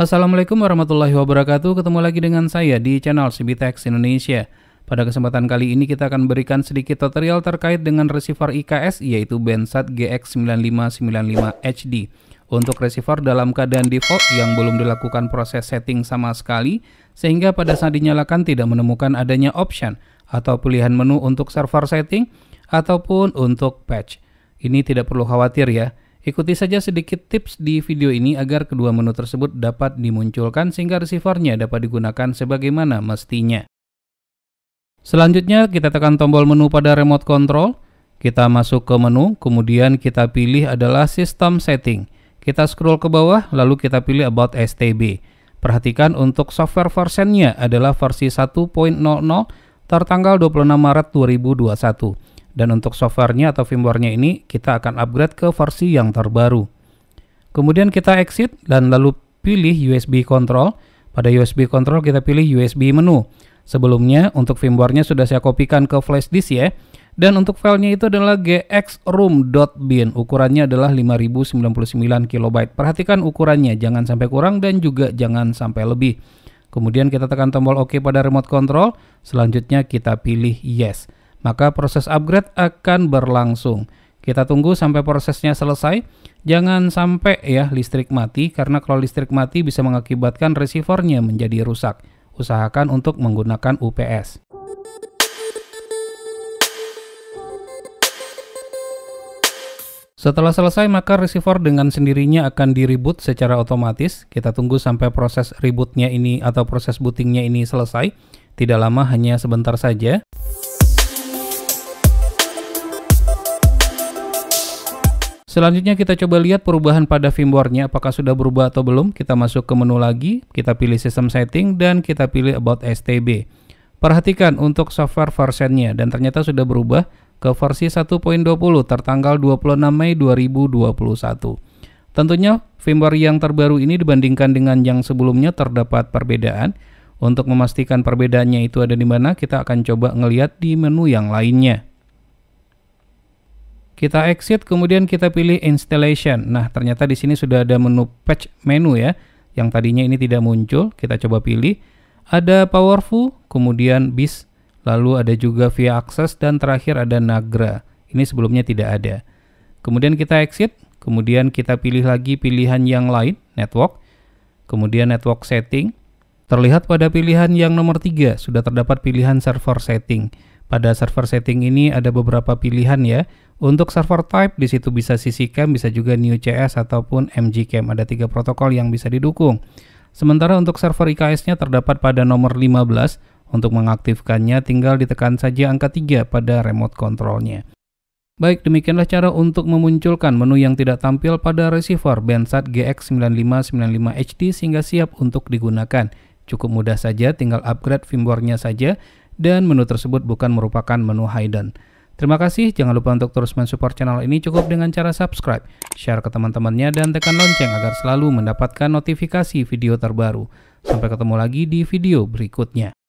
Assalamualaikum warahmatullahi wabarakatuh. Ketemu lagi dengan saya di channel Sibitex Indonesia. Pada kesempatan kali ini kita akan berikan sedikit tutorial terkait dengan receiver IKS yaitu Bensat GX9595HD. Untuk receiver dalam keadaan default yang belum dilakukan proses setting sama sekali sehingga pada saat dinyalakan tidak menemukan adanya option atau pilihan menu untuk server setting ataupun untuk patch. Ini tidak perlu khawatir ya Ikuti saja sedikit tips di video ini agar kedua menu tersebut dapat dimunculkan sehingga receivernya dapat digunakan sebagaimana mestinya. Selanjutnya kita tekan tombol menu pada remote control, kita masuk ke menu, kemudian kita pilih adalah sistem setting. Kita scroll ke bawah, lalu kita pilih about STB. Perhatikan untuk software versionnya adalah versi 1.00 tertanggal 26 Maret 2021. Dan untuk softwarenya atau firmwarenya ini kita akan upgrade ke versi yang terbaru. Kemudian kita exit dan lalu pilih USB control. Pada USB control kita pilih USB menu. Sebelumnya untuk firmwarenya sudah saya kopikan ke flash disk ya. Dan untuk filenya itu adalah gxroom.bin. Ukurannya adalah 5099 KB. Perhatikan ukurannya, jangan sampai kurang dan juga jangan sampai lebih. Kemudian kita tekan tombol OK pada remote control. Selanjutnya kita pilih yes maka proses upgrade akan berlangsung. Kita tunggu sampai prosesnya selesai. Jangan sampai ya listrik mati karena kalau listrik mati bisa mengakibatkan receivernya menjadi rusak. Usahakan untuk menggunakan UPS. Setelah selesai maka receiver dengan sendirinya akan di secara otomatis. Kita tunggu sampai proses rebootnya ini atau proses bootingnya ini selesai. Tidak lama hanya sebentar saja. Selanjutnya kita coba lihat perubahan pada firmware-nya apakah sudah berubah atau belum. Kita masuk ke menu lagi, kita pilih System setting dan kita pilih about STB. Perhatikan untuk software versionnya dan ternyata sudah berubah ke versi 1.20 tertanggal 26 Mei 2021. Tentunya firmware yang terbaru ini dibandingkan dengan yang sebelumnya terdapat perbedaan. Untuk memastikan perbedaannya itu ada di mana, kita akan coba ngelihat di menu yang lainnya. Kita exit kemudian kita pilih installation. Nah, ternyata di sini sudah ada menu patch menu ya. Yang tadinya ini tidak muncul, kita coba pilih. Ada Powerful, kemudian BIS, lalu ada juga Via Access dan terakhir ada Nagra. Ini sebelumnya tidak ada. Kemudian kita exit, kemudian kita pilih lagi pilihan yang lain, network, kemudian network setting. Terlihat pada pilihan yang nomor 3 sudah terdapat pilihan server setting. Pada server setting ini ada beberapa pilihan ya untuk server type di situ bisa CCCam, bisa juga NewCS ataupun MGCam. Ada tiga protokol yang bisa didukung. Sementara untuk server IKS-nya terdapat pada nomor 15. Untuk mengaktifkannya tinggal ditekan saja angka 3 pada remote controlnya. Baik, demikianlah cara untuk memunculkan menu yang tidak tampil pada receiver Bensat GX9595HD sehingga siap untuk digunakan. Cukup mudah saja, tinggal upgrade firmware-nya saja, dan menu tersebut bukan merupakan menu hidden. Terima kasih, jangan lupa untuk terus mensupport channel ini cukup dengan cara subscribe, share ke teman-temannya, dan tekan lonceng agar selalu mendapatkan notifikasi video terbaru. Sampai ketemu lagi di video berikutnya.